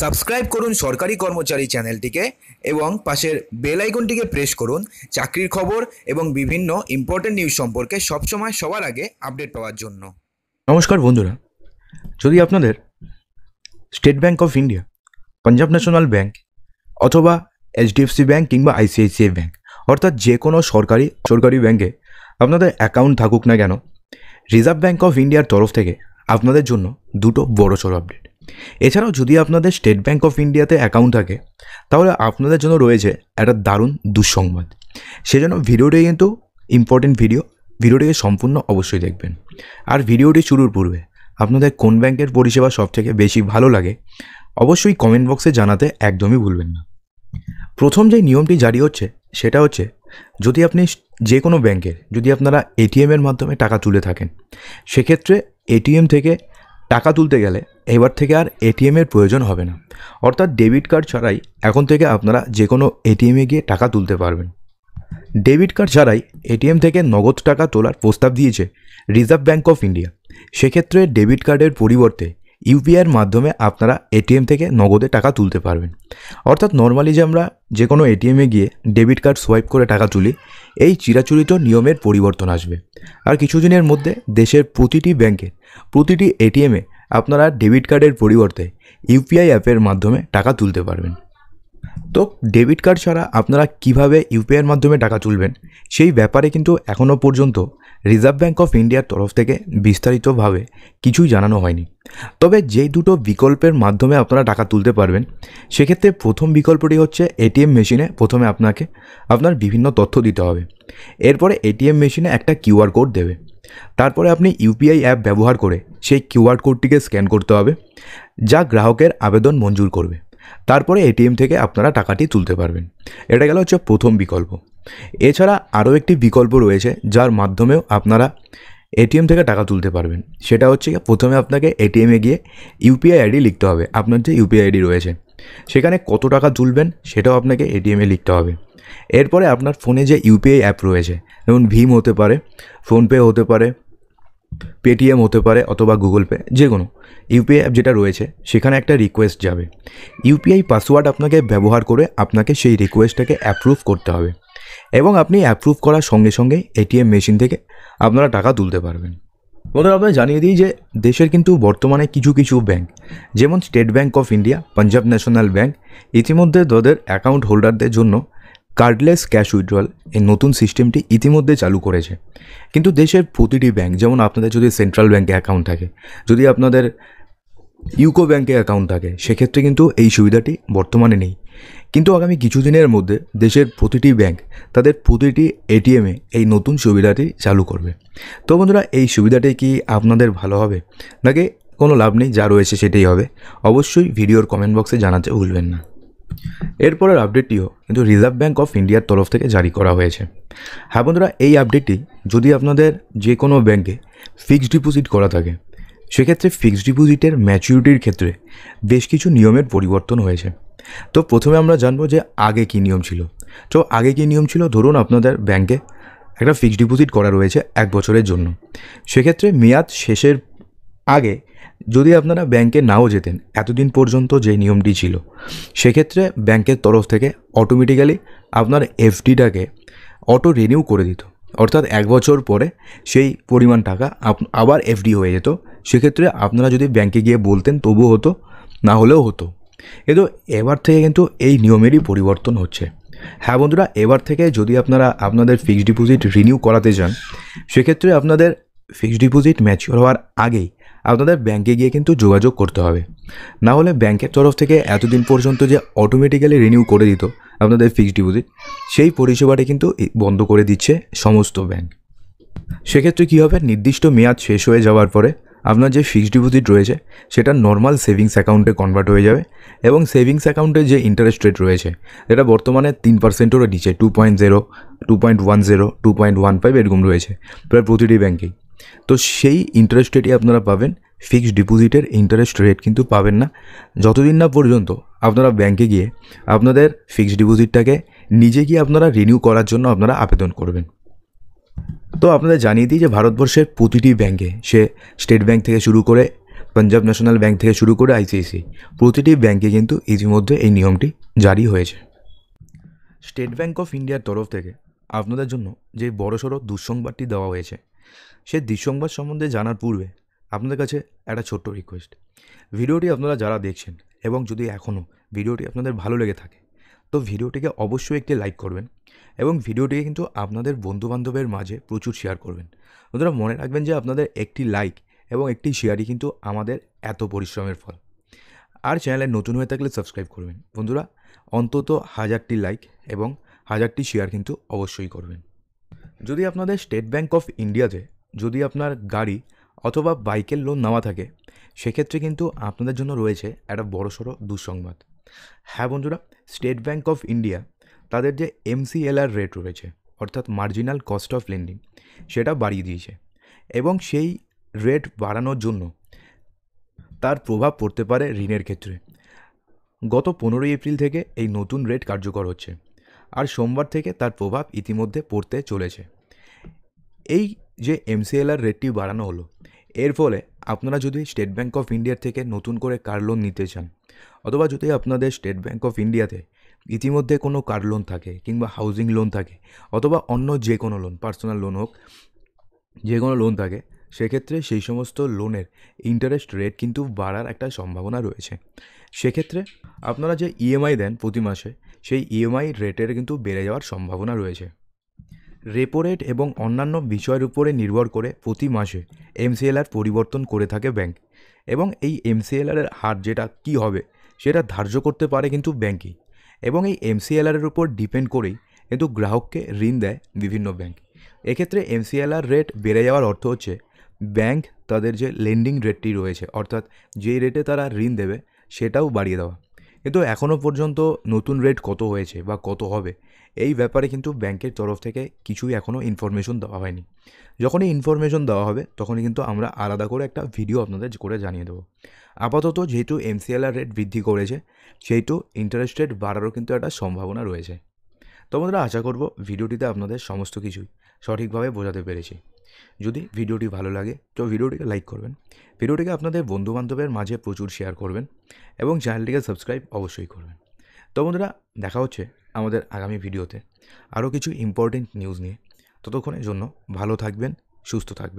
subscribe করুন সরকারি কর্মচারী চ্যানেলটিকে এবং পাশের বেল আইকনটিকে প্রেস করুন চাকরির খবর এবং বিভিন্ন ইম্পর্টেন্ট নিউজ সম্পর্কে সবসময় সবার আগে আপডেট পাওয়ার জন্য নমস্কার বন্ধুরা যদি আপনাদের State Bank of India Punjab National Bank অথবা এইচডিএফসি ব্যাঙ্ক কিংবা আইসিআইসিআই ব্যাঙ্ক অর্থাৎ যে কোনো সরকারি সরকারি ব্যাঙ্কে আপনাদের অ্যাকাউন্ট থাকুক না কেন রিজার্ভ ব্যাঙ্ক অফ ইন্ডিয়ার তরফ থেকে আপনাদের জন্য দুটো বড় সড় আপডেট এছাড়াও যদি আপনাদের স্টেট ব্যাঙ্ক অফ ইন্ডিয়াতে অ্যাকাউন্ট থাকে তাহলে আপনাদের জন্য রয়েছে একটা দারুণ দুঃসংবাদ সেজন্য ভিডিওটি কিন্তু ইম্পর্টেন্ট ভিডিও ভিডিওটিকে সম্পূর্ণ অবশ্যই দেখবেন আর ভিডিওটি শুরুর পূর্বে আপনাদের কোন ব্যাংকের পরিষেবা সবথেকে বেশি ভালো লাগে অবশ্যই কমেন্ট বক্সে জানাতে একদমই ভুলবেন না প্রথম যে নিয়মটি জারি হচ্ছে সেটা হচ্ছে যদি আপনি যে কোনো ব্যাংকের যদি আপনারা এটিএমের মাধ্যমে টাকা তুলে থাকেন সেক্ষেত্রে এটিএম থেকে টাকা তুলতে গেলে এবার থেকে আর এটিএমের প্রয়োজন হবে না অর্থাৎ ডেবিট কার্ড ছাড়াই এখন থেকে আপনারা যে কোনো এটিএমে গিয়ে টাকা তুলতে পারবেন ডেবিট কার্ড ছাড়াই এটিএম থেকে নগদ টাকা তোলার প্রস্তাব দিয়েছে রিজার্ভ ব্যাঙ্ক অফ ইন্ডিয়া সেক্ষেত্রে ডেবিট কার্ডের পরিবর্তে ইউপিআইয়ের মাধ্যমে আপনারা এটিএম থেকে নগদে টাকা তুলতে পারবেন অর্থাৎ নর্মালি যে আমরা যে কোনো এটিএমে গিয়ে ডেবিট কার্ড সোয়াইপ করে টাকা তুলি এই চিরাচরিত নিয়মের পরিবর্তন আসবে আর কিছুদিনের মধ্যে দেশের প্রতিটি ব্যাংকে প্রতিটি এটিএমে আপনারা ডেবিট কার্ডের পরিবর্তে ইউপিআই অ্যাপের মাধ্যমে টাকা তুলতে পারবেন তো ডেবিট কার্ড ছাড়া আপনারা কিভাবে ইউপিআইয়ের মাধ্যমে টাকা তুলবেন সেই ব্যাপারে কিন্তু এখনও পর্যন্ত রিজার্ভ ব্যাঙ্ক অফ ইন্ডিয়ার তরফ থেকে বিস্তারিতভাবে কিছুই জানানো হয়নি তবে যেই দুটো বিকল্পের মাধ্যমে আপনারা টাকা তুলতে পারবেন সেক্ষেত্রে প্রথম বিকল্পটি হচ্ছে এটিএম মেশিনে প্রথমে আপনাকে আপনার বিভিন্ন তথ্য দিতে হবে এরপরে এটিএম মেশিনে একটা কিউআর কোড দেবে তারপরে আপনি ইউপিআই অ্যাপ ব্যবহার করে সেই কিউআর কোডটিকে স্ক্যান করতে হবে যা গ্রাহকের আবেদন মঞ্জুর করবে তারপরে এটিএম থেকে আপনারা টাকাটি তুলতে পারবেন এটা গেল হচ্ছে প্রথম বিকল্প এছাড়া আরও একটি বিকল্প রয়েছে যার মাধ্যমেও আপনারা এটিএম থেকে টাকা তুলতে পারবেন সেটা হচ্ছে প্রথমে আপনাকে এটিএমে গিয়ে ইউপিআই আইডি লিখতে হবে আপনার যে ইউপিআই আইডি রয়েছে সেখানে কত টাকা তুলবেন সেটাও আপনাকে এটিএমে লিখতে হবে এরপরে আপনার ফোনে যে ইউপিআই অ্যাপ রয়েছে যেমন ভিম হতে পারে ফোনপে হতে পারে পেটিএম হতে পারে অথবা গুগল পে যে কোনো ইউপিআই অ্যাপ যেটা রয়েছে সেখানে একটা রিকোয়েস্ট যাবে ইউপিআই পাসওয়ার্ড আপনাকে ব্যবহার করে আপনাকে সেই রিকোয়েস্টটাকে অ্যাপ্রুভ করতে হবে এবং আপনি অ্যাপ্রুভ করার সঙ্গে সঙ্গে এটিএম মেশিন থেকে আপনারা টাকা তুলতে পারবেন বন্ধুরা আপনার জানিয়ে দিই যে দেশের কিন্তু বর্তমানে কিছু কিছু ব্যাংক যেমন State Bank of India Punjab National Bank ইতিমধ্যে তাদের অ্যাকাউন্ট হোল্ডারদের জন্য কার্ডলেস ক্যাশ উইড্রল এই নতুন সিস্টেমটি ইতিমধ্যে চালু করেছে কিন্তু দেশের প্রতিটি ব্যাংক যেমন আপনাদের যদি সেন্ট্রাল ব্যাঙ্কে অ্যাকাউন্ট থাকে যদি আপনাদের ইউকো ব্যাঙ্কে অ্যাকাউন্ট থাকে সেক্ষেত্রে কিন্তু এই সুবিধাটি বর্তমানে নেই কিন্তু আগামী কিছুদিনের মধ্যে দেশের প্রতিটি ব্যাংক তাদের প্রতিটি এটিএমে এই নতুন সুবিধাটি চালু করবে তো বন্ধুরা এই সুবিধাটি কি আপনাদের ভালো হবে নাকি কোনো লাভ নেই যা রয়েছে সেটাই হবে অবশ্যই ভিডিওর কমেন্ট বক্সে জানাতে ভুলবেন না এরপরের আপডেটটিও কিন্তু রিজার্ভ ব্যাঙ্ক অফ ইন্ডিয়ার তরফ থেকে জারি করা হয়েছে হ্যাঁ বন্ধুরা এই আপডেটটি যদি আপনাদের যে কোনো ব্যাঙ্কে ফিক্সড ডিপোজিট করা থাকে সেক্ষেত্রে ফিক্সড ডিপোজিটের ম্যাচুরিটির ক্ষেত্রে বেশ কিছু নিয়মের পরিবর্তন হয়েছে তো প্রথমে আমরা জানবো যে আগে কী নিয়ম ছিল তো আগে কী নিয়ম ছিল ধরুন আপনাদের ব্যাঙ্কে একটা ফিক্সড ডিপোজিট করা রয়েছে এক বছরের জন্য সেক্ষেত্রে মেয়াদ শেষের আগে যদি আপনারা ব্যাংকে নাও যেতেন এতদিন পর্যন্ত যে নিয়মটি ছিল সেক্ষেত্রে ব্যাংকের তরফ থেকে অটোমেটিক্যালি আপনার এফডিটাকে অটো রিনিউ করে দিত অর্থাৎ এক বছর পরে সেই পরিমাণ টাকা আবার এফডি হয়ে যেত সেক্ষেত্রে আপনারা যদি ব্যাংকে গিয়ে বলতেন তবু হতো না হলেও হতো কিন্তু এবার থেকে কিন্তু এই নিয়মেরই পরিবর্তন হচ্ছে হ্যাঁ বন্ধুরা এবার থেকে যদি আপনারা আপনাদের ফিক্সড ডিপোজিট রিনিউ করাতে চান সেক্ষেত্রে আপনাদের ফিক্সড ডিপোজিট ম্যাচিওর হওয়ার আগেই আপনাদের ব্যাংকে গিয়ে কিন্তু যোগাযোগ করতে হবে না হলে ব্যাংকের তরফ থেকে এতদিন পর্যন্ত যে অটোমেটিক্যালি রিনিউ করে দিত আপনাদের ফিক্সড ডিপোজিট সেই পরিষেবাটা কিন্তু বন্ধ করে দিচ্ছে সমস্ত ব্যাংক সেক্ষেত্রে কী হবে নির্দিষ্ট মেয়াদ শেষ হয়ে যাওয়ার পরে আপনার যে ফিক্সড ডিপোজিট রয়েছে সেটা নর্মাল সেভিংস অ্যাকাউন্টে কনভার্ট হয়ে যাবে এবং সেভিংস অ্যাকাউন্টে যে ইন্টারেস্ট রেট রয়েছে এটা বর্তমানে তিন পার্সেন্টেরও নিচে two point zero two point one zero two point one five এরকম রয়েছে প্রায় প্রতিটি ব্যাঙ্কেই তো সেই ইন্টারেস্ট রেটই আপনারা পাবেন ফিক্সড ডিপোজিটের ইন্টারেস্ট রেট কিন্তু পাবেন না যতদিন না পর্যন্ত আপনারা ব্যাংকে গিয়ে আপনাদের ফিক্সড ডিপোজিটটাকে নিজে গিয়ে আপনারা রিনিউ করার জন্য আপনারা আবেদন করবেন তো আপনাদের জানিয়ে দিই যে ভারতবর্ষের প্রতিটি ব্যাংকে সে স্টেট ব্যাংক থেকে শুরু করে পাঞ্জাব ন্যাশনাল ব্যাংক থেকে শুরু করে আইসিআইসি প্রতিটি ব্যাংকে কিন্তু ইতিমধ্যে এই নিয়মটি জারি হয়েছে স্টেট ব্যাংক অফ ইন্ডিয়ার তরফ থেকে আপনাদের জন্য যে বড়সড় দুঃসংবাদটি দেওয়া হয়েছে সে দৃশ্যংবাদ সম্বন্ধে জানার পূর্বে আপনাদের কাছে একটা ছোট্ট রিকোয়েস্ট ভিডিওটি আপনারা যারা দেখছেন এবং যদি এখনও ভিডিওটি আপনাদের ভালো লেগে থাকে তো ভিডিওটিকে অবশ্যই একটি লাইক করবেন এবং ভিডিওটিকে কিন্তু আপনাদের বন্ধুবান্ধবের মাঝে প্রচুর শেয়ার করবেন বন্ধুরা মনে রাখবেন যে আপনাদের একটি লাইক এবং একটি শেয়ারই কিন্তু আমাদের এত পরিশ্রমের ফল আর চ্যানেলে নতুন হয়ে থাকলে সাবস্ক্রাইব করবেন বন্ধুরা অন্তত হাজারটি লাইক এবং হাজারটি শেয়ার কিন্তু অবশ্যই করবেন যদি আপনাদের স্টেট ব্যাঙ্ক অফ ইন্ডিয়াতে যদি আপনার গাড়ি অথবা বাইকের লোন নেওয়া থাকে সেক্ষেত্রে কিন্তু আপনাদের জন্য রয়েছে একটা বড়সড় দুঃসংবাদ হ্যাঁ বন্ধুরা স্টেট ব্যাঙ্ক অফ ইন্ডিয়া তাদের যে এমসিএলআর রেট রয়েছে অর্থাৎ মার্জিনাল কস্ট অফ লেন্ডিং সেটা বাড়িয়ে দিয়েছে এবং সেই রেট বাড়ানোর জন্য তার প্রভাব পড়তে পারে ঋণের ক্ষেত্রে গত পনেরোই এপ্রিল থেকে এই নতুন রেট কার্যকর হচ্ছে আর সোমবার থেকে তার প্রভাব ইতিমধ্যে পড়তে চলেছে এই যে এমসিএলআর রেটটি বাড়ানো হলো এর ফলে আপনারা যদি স্টেট ব্যাঙ্ক অফ ইন্ডিয়ার থেকে নতুন করে কার লোন নিতে চান অথবা যদি আপনাদের স্টেট ব্যাঙ্ক অফ ইন্ডিয়াতে ইতিমধ্যে কোনো কার লোন থাকে কিংবা হাউজিং লোন থাকে অথবা অন্য যে কোনো লোন পার্সোনাল লোন হোক যে কোনো লোন থাকে সেক্ষেত্রে সেই সমস্ত লোনের ইন্টারেস্ট রেট কিন্তু বাড়ার একটা সম্ভাবনা রয়েছে সেক্ষেত্রে আপনারা যে ইএমআই e দেন প্রতি মাসে সেই ইএমআই e রেটের কিন্তু বেড়ে যাওয়ার সম্ভাবনা রয়েছে রেপো রেট এবং অন্যান্য বিষয়ের উপরে নির্ভর করে প্রতি মাসে এমসিএলআর পরিবর্তন করে থাকে ব্যাংক এবং এই এমসিএলআরের হার যেটা কি হবে সেটা ধার্য করতে পারে কিন্তু ব্যাংকই এবং এই এমসিএলআরের উপর ডিপেন্ড করেই কিন্তু গ্রাহককে ঋণ দেয় বিভিন্ন ব্যাংক এক্ষেত্রে এমসিএলআর রেট বেড়ে যাওয়ার অর্থ হচ্ছে ব্যাংক তাদের যে লেন্ডিং রেটটি রয়েছে অর্থাৎ যেই রেটে তারা ঋণ দেবে সেটাও বাড়িয়ে দেওয়া কিন্তু এখনও পর্যন্ত নতুন রেট কত হয়েছে বা কত হবে এই ব্যাপারে কিন্তু ব্যাংকের তরফ থেকে কিছুই এখনও ইনফরমেশন দেওয়া হয়নি যখনই ইনফরমেশন দেওয়া হবে তখনই কিন্তু আমরা আলাদা করে একটা ভিডিও আপনাদের করে জানিয়ে দেবো আপাতত যেহেতু এমসিএলআর রেট বৃদ্ধি করেছে সেহেতু ইন্টারেস্ট রেট বাড়ারও কিন্তু একটা সম্ভাবনা রয়েছে তোমাদের আশা করব ভিডিওটিতে আপনাদের সমস্ত কিছুই সঠিকভাবে বোঝাতে পেরেছি যদি ভিডিওটি ভালো লাগে তো ভিডিওটিকে লাইক করবেন ভিডিওটিকে আপনাদের বন্ধুবান্ধবের মাঝে প্রচুর শেয়ার করবেন এবং চ্যানেলটিকে সাবস্ক্রাইব অবশ্যই করবেন তো বন্ধুরা দেখা হচ্ছে আমাদের আগামী ভিডিওতে আরও কিছু ইম্পর্টেন্ট নিউজ নিয়ে ততক্ষণের জন্য ভালো থাকবেন সুস্থ থাকবেন